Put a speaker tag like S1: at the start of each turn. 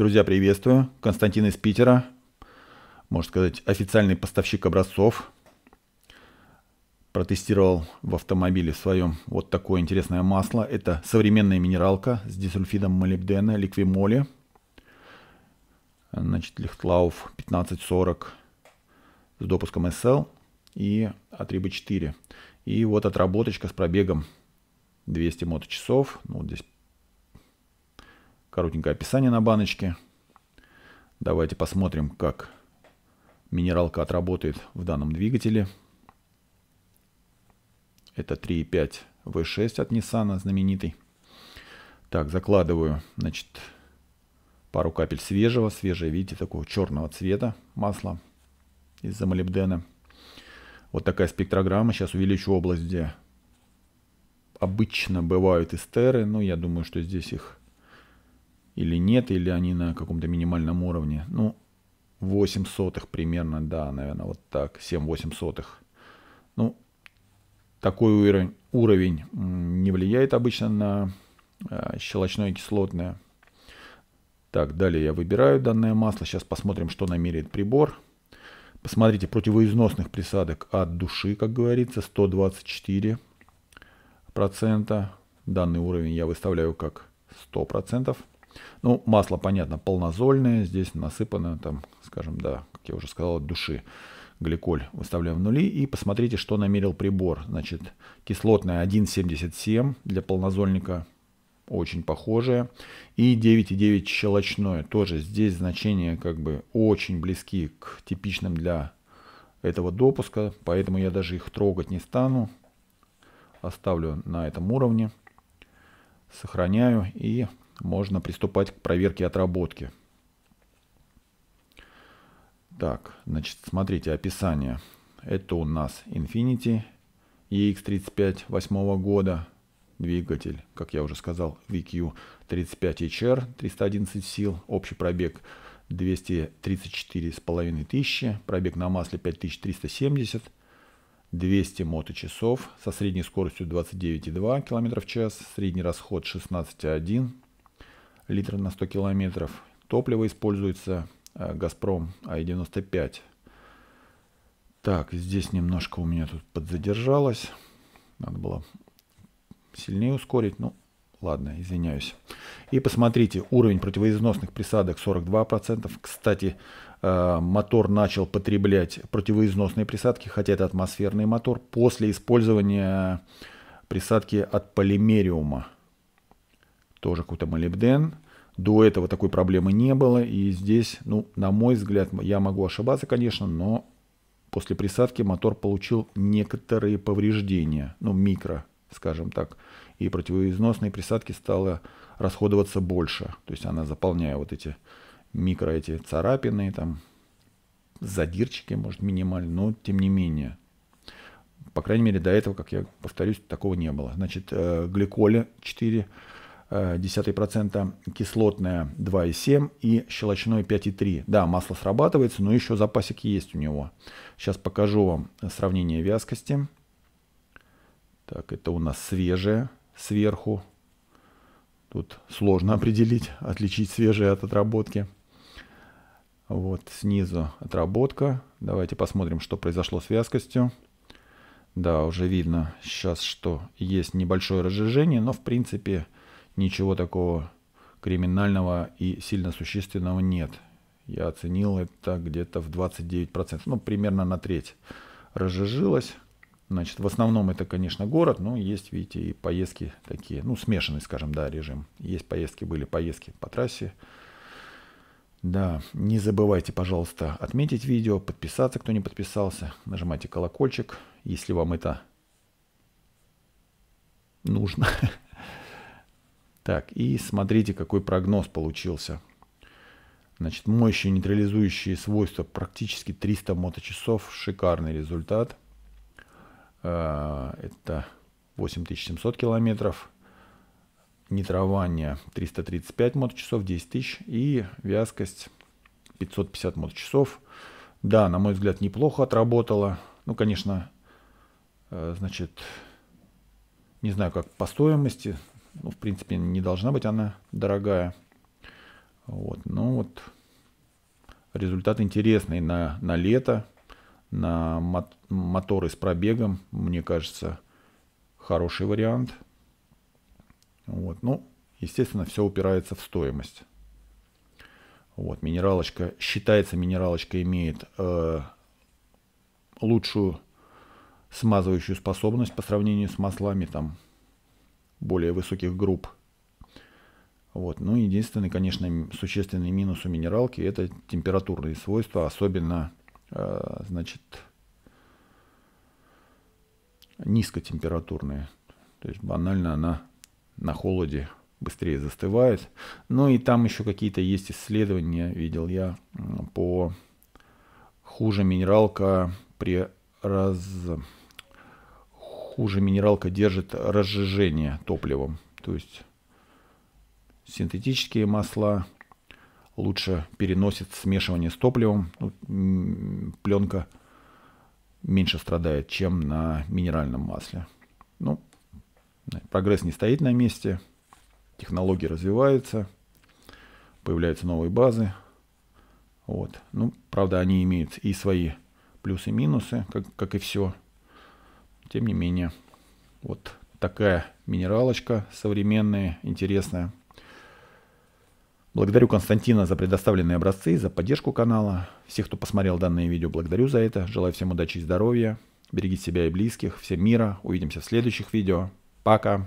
S1: Друзья, приветствую. Константин из Питера. Можно сказать, официальный поставщик образцов. Протестировал в автомобиле своем вот такое интересное масло. Это современная минералка с дисульфидом молибдена, ликвимоли. Значит, Лихтлауф 1540 с допуском SL и а 4 И вот отработочка с пробегом 200 моточасов. Ну, вот здесь Коротенькое описание на баночке. Давайте посмотрим, как минералка отработает в данном двигателе. Это 3.5 V6 от Nissan, знаменитый. Так, закладываю, значит, пару капель свежего. Свежее, видите, такого черного цвета масла из-за молибдена. Вот такая спектрограмма. Сейчас увеличу область, где обычно бывают эстеры. Ну, я думаю, что здесь их или нет, или они на каком-то минимальном уровне. Ну, 8 сотых примерно, да, наверное, вот так, 7-8 сотых. Ну, такой уровень, уровень не влияет обычно на э, щелочное кислотное. Так, далее я выбираю данное масло. Сейчас посмотрим, что намеряет прибор. Посмотрите, противоизносных присадок от души, как говорится, 124%. Данный уровень я выставляю как 100%. Ну, масло, понятно, полнозольное, здесь насыпано, там, скажем, да, как я уже сказал, от души гликоль выставляем в нули. И посмотрите, что намерил прибор. Значит, кислотная 1,77 для полнозольника, очень похожее. И 9,9 щелочное, тоже здесь значения как бы очень близки к типичным для этого допуска, поэтому я даже их трогать не стану. Оставлю на этом уровне, сохраняю и можно приступать к проверке отработки. Так, значит, смотрите описание. Это у нас Infinity EX35 8 года. Двигатель, как я уже сказал, VQ35HR, 311 сил, общий пробег 234,5 тысячи, пробег на масле 5370, 200 моточасов со средней скоростью 29,2 км в час, средний расход 16,1 литр на 100 километров. Топливо используется э, Газпром АИ-95. Так, здесь немножко у меня тут подзадержалось. Надо было сильнее ускорить. Ну, ладно, извиняюсь. И посмотрите, уровень противоизносных присадок 42%. Кстати, э, мотор начал потреблять противоизносные присадки, хотя это атмосферный мотор, после использования присадки от полимериума тоже какой-то молибден. До этого такой проблемы не было. И здесь, ну, на мой взгляд, я могу ошибаться, конечно, но после присадки мотор получил некоторые повреждения, ну, микро, скажем так. И противоизносные присадки стало расходоваться больше. То есть она, заполняя вот эти микро эти царапины, там, задирчики, может, минимально, но тем не менее. По крайней мере, до этого, как я повторюсь, такого не было. Значит, э, гликоли 4 0,1% кислотное 2,7% и щелочное 5,3%. Да, масло срабатывается, но еще запасик есть у него. Сейчас покажу вам сравнение вязкости. Так, это у нас свежее сверху. Тут сложно определить, отличить свежее от отработки. Вот снизу отработка. Давайте посмотрим, что произошло с вязкостью. Да, уже видно сейчас, что есть небольшое разжижение, но в принципе ничего такого криминального и сильно существенного нет. Я оценил это где-то в 29%, ну, примерно на треть. Разжижилось. Значит, в основном это, конечно, город, но есть, видите, и поездки такие, ну, смешанный, скажем, да, режим. Есть поездки, были поездки по трассе. Да, не забывайте, пожалуйста, отметить видео, подписаться, кто не подписался, нажимайте колокольчик, если вам это нужно. Так, и смотрите, какой прогноз получился. Значит, мощи нейтрализующие свойства практически 300 моточасов. Шикарный результат. Э, это 8700 километров. Нитрование 335 моточасов, 10 тысяч. И вязкость 550 моточасов. Да, на мой взгляд, неплохо отработала. Ну, конечно, э, значит, не знаю, как по стоимости ну, в принципе, не должна быть она дорогая. Вот, ну вот результат интересный на, на лето, на мот, моторы с пробегом, мне кажется, хороший вариант. Вот, ну, естественно, все упирается в стоимость. Вот, минералочка, считается, минералочка имеет э, лучшую смазывающую способность по сравнению с маслами, там, более высоких групп. Вот. Ну, единственный, конечно, существенный минус у минералки – это температурные свойства, особенно, э, значит, низкотемпературные. То есть банально она на холоде быстрее застывает. Ну и там еще какие-то есть исследования, видел я, по хуже минералка при раз хуже минералка держит разжижение топливом. То есть синтетические масла лучше переносят смешивание с топливом. Ну, пленка меньше страдает, чем на минеральном масле. Ну, прогресс не стоит на месте. Технологии развиваются. Появляются новые базы. Вот. Ну, правда, они имеют и свои плюсы и минусы, как, как и все тем не менее, вот такая минералочка современная, интересная. Благодарю Константина за предоставленные образцы, за поддержку канала. Всех, кто посмотрел данное видео, благодарю за это. Желаю всем удачи и здоровья. Берегите себя и близких. Всем мира. Увидимся в следующих видео. Пока.